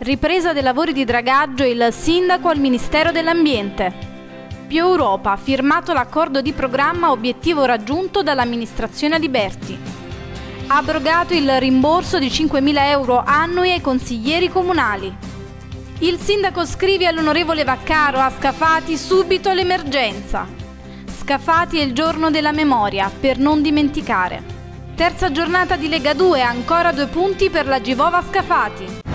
Ripresa dei lavori di dragaggio il sindaco al Ministero dell'Ambiente. Più Europa ha firmato l'accordo di programma obiettivo raggiunto dall'amministrazione Aliberti. Abrogato il rimborso di 5.000 euro annui ai consiglieri comunali. Il sindaco scrive all'onorevole Vaccaro a Scafati subito l'emergenza. Scafati è il giorno della memoria, per non dimenticare. Terza giornata di Lega 2, ancora due punti per la Givova Scafati.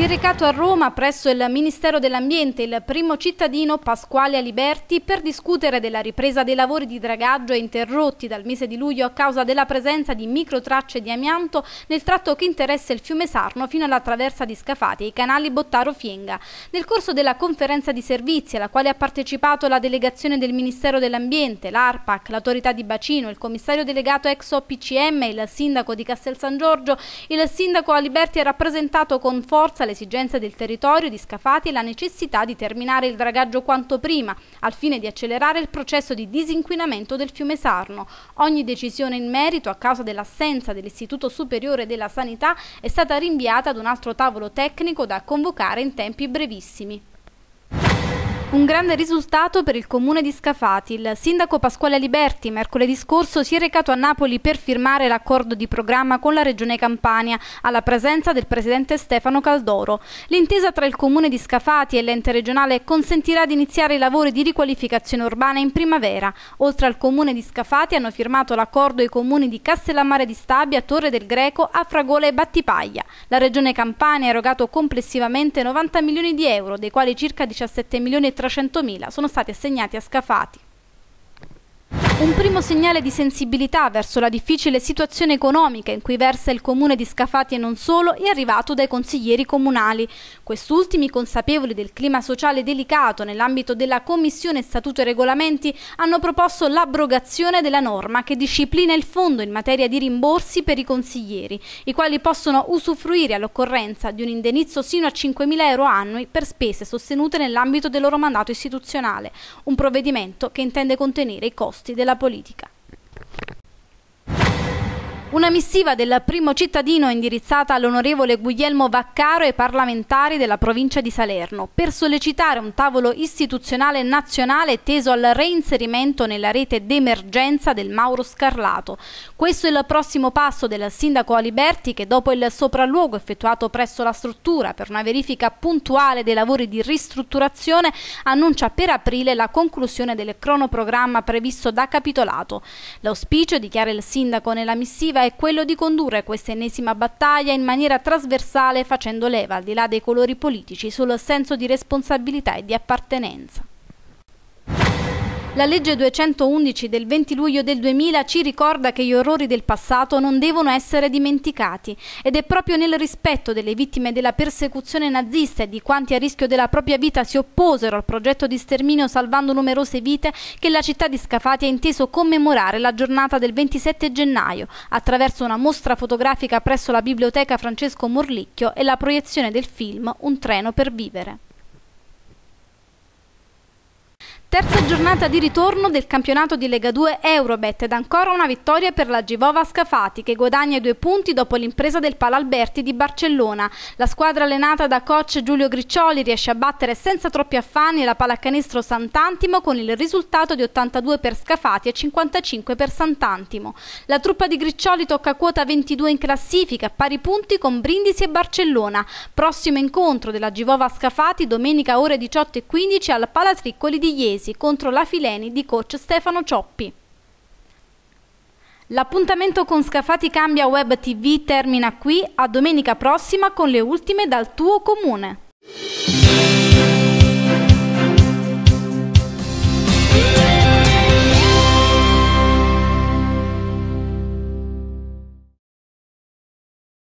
Si è recato a Roma presso il Ministero dell'Ambiente il primo cittadino Pasquale Aliberti per discutere della ripresa dei lavori di dragaggio interrotti dal mese di luglio a causa della presenza di microtracce di amianto nel tratto che interessa il fiume Sarno fino alla traversa di Scafati e i canali Bottaro-Fienga. Nel corso della conferenza di servizi alla quale ha partecipato la delegazione del Ministero dell'Ambiente, l'ARPAC, l'autorità di Bacino, il commissario delegato ex OPCM, il sindaco di Castel San Giorgio, il sindaco Aliberti ha rappresentato con forza le l'esigenza del territorio di Scafati e la necessità di terminare il dragaggio quanto prima, al fine di accelerare il processo di disinquinamento del fiume Sarno. Ogni decisione in merito, a causa dell'assenza dell'Istituto Superiore della Sanità, è stata rinviata ad un altro tavolo tecnico da convocare in tempi brevissimi. Un grande risultato per il comune di Scafati. Il sindaco Pasquale Liberti mercoledì scorso si è recato a Napoli per firmare l'accordo di programma con la regione Campania alla presenza del presidente Stefano Caldoro. L'intesa tra il comune di Scafati e l'ente regionale consentirà di iniziare i lavori di riqualificazione urbana in primavera. Oltre al comune di Scafati hanno firmato l'accordo i comuni di Castellammare di Stabia, Torre del Greco, Afragola e Battipaglia. La regione Campania ha erogato complessivamente 90 milioni di euro, dei quali circa 17 milioni e 300.000 sono stati assegnati a Scafati. Un primo segnale di sensibilità verso la difficile situazione economica in cui versa il comune di Scafati e non solo è arrivato dai consiglieri comunali. Quest'ultimi, consapevoli del clima sociale delicato nell'ambito della Commissione Statuto e Regolamenti, hanno proposto l'abrogazione della norma che disciplina il fondo in materia di rimborsi per i consiglieri, i quali possono usufruire all'occorrenza di un indennizzo sino a 5.000 euro annui per spese sostenute nell'ambito del loro mandato istituzionale, un provvedimento che intende contenere i costi della della politica. Una missiva del primo cittadino indirizzata all'onorevole Guglielmo Vaccaro e parlamentari della provincia di Salerno per sollecitare un tavolo istituzionale nazionale teso al reinserimento nella rete d'emergenza del Mauro Scarlato. Questo è il prossimo passo del sindaco Aliberti che dopo il sopralluogo effettuato presso la struttura per una verifica puntuale dei lavori di ristrutturazione annuncia per aprile la conclusione del cronoprogramma previsto da capitolato. L'auspicio, dichiara il sindaco nella missiva, obiettiva è quello di condurre questa ennesima battaglia in maniera trasversale facendo leva, al di là dei colori politici, sul senso di responsabilità e di appartenenza. La legge 211 del 20 luglio del 2000 ci ricorda che gli orrori del passato non devono essere dimenticati ed è proprio nel rispetto delle vittime della persecuzione nazista e di quanti a rischio della propria vita si opposero al progetto di sterminio salvando numerose vite che la città di Scafati ha inteso commemorare la giornata del 27 gennaio attraverso una mostra fotografica presso la biblioteca Francesco Morlicchio e la proiezione del film Un treno per vivere. Terza giornata di ritorno del campionato di Lega 2 Eurobet ed ancora una vittoria per la Givova Scafati che guadagna i due punti dopo l'impresa del Palalberti di Barcellona. La squadra allenata da coach Giulio Griccioli riesce a battere senza troppi affanni la pallacanestro Sant'Antimo con il risultato di 82 per Scafati e 55 per Sant'Antimo. La truppa di Griccioli tocca quota 22 in classifica, pari punti con Brindisi e Barcellona. Prossimo incontro della Givova Scafati domenica ore 18.15 al Palatriccoli di Iesi. Lucchesi contro la Fileni di coach Stefano Cioppi. L'appuntamento con Scafati Cambia Web TV termina qui, a domenica prossima con le ultime dal tuo comune.